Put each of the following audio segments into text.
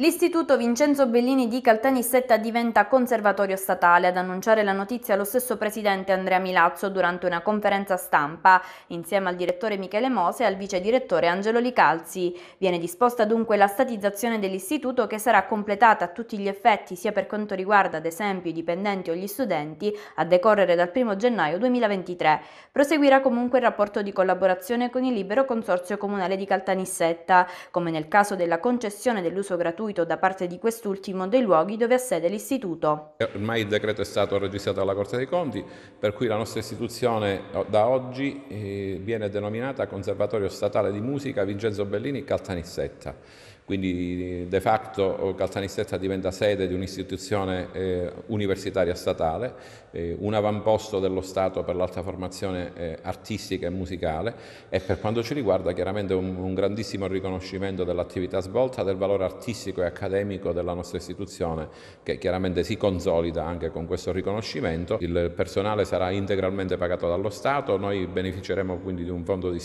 L'Istituto Vincenzo Bellini di Caltanissetta diventa conservatorio statale, ad annunciare la notizia lo stesso presidente Andrea Milazzo durante una conferenza stampa, insieme al direttore Michele Mose e al vice direttore Angelo Licalzi. Viene disposta dunque la statizzazione dell'istituto che sarà completata a tutti gli effetti sia per quanto riguarda ad esempio i dipendenti o gli studenti a decorrere dal 1 gennaio 2023. Proseguirà comunque il rapporto di collaborazione con il libero consorzio comunale di Caltanissetta, come nel caso della concessione dell'uso gratuito gratuito da parte di quest'ultimo dei luoghi dove ha sede l'istituto. Ormai il decreto è stato registrato alla Corte dei Conti, per cui la nostra istituzione eh, da oggi eh, viene denominata Conservatorio Statale di Musica Vincenzo Bellini Caltanissetta quindi de facto Caltanissetta diventa sede di un'istituzione eh, universitaria statale, eh, un avamposto dello Stato per l'alta formazione eh, artistica e musicale e per quanto ci riguarda chiaramente un, un grandissimo riconoscimento dell'attività svolta, del valore artistico e accademico della nostra istituzione che chiaramente si consolida anche con questo riconoscimento. Il personale sarà integralmente pagato dallo Stato, noi beneficeremo quindi di un fondo d'istituto,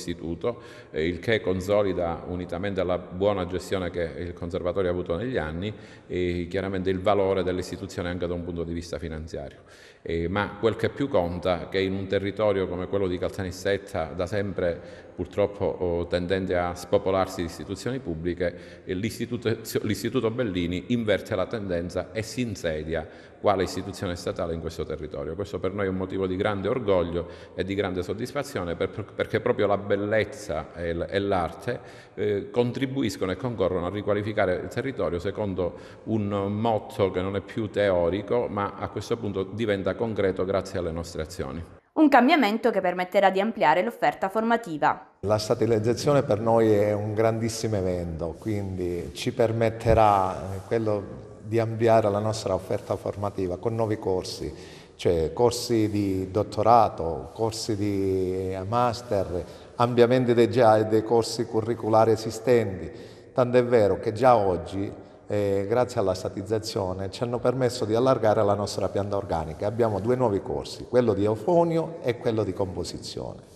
istituto, eh, il che consolida unitamente alla buona gestione che il Conservatorio ha avuto negli anni e chiaramente il valore dell'istituzione anche da un punto di vista finanziario. Eh, ma quel che più conta è che in un territorio come quello di Caltanissetta da sempre purtroppo tendente a spopolarsi di istituzioni pubbliche, l'Istituto Bellini inverte la tendenza e si insedia quale istituzione statale in questo territorio. Questo per noi è un motivo di grande orgoglio e di grande soddisfazione perché proprio la bellezza e l'arte eh, contribuiscono e concorrono a riqualificare il territorio secondo un motto che non è più teorico ma a questo punto diventa concreto grazie alle nostre azioni un cambiamento che permetterà di ampliare l'offerta formativa. La statalizzazione per noi è un grandissimo evento, quindi ci permetterà eh, quello di ampliare la nostra offerta formativa con nuovi corsi, cioè corsi di dottorato, corsi di eh, master, ampliamenti dei, dei corsi curriculari esistenti, tant'è vero che già oggi eh, grazie alla statizzazione ci hanno permesso di allargare la nostra pianta organica. Abbiamo due nuovi corsi, quello di eufonio e quello di composizione.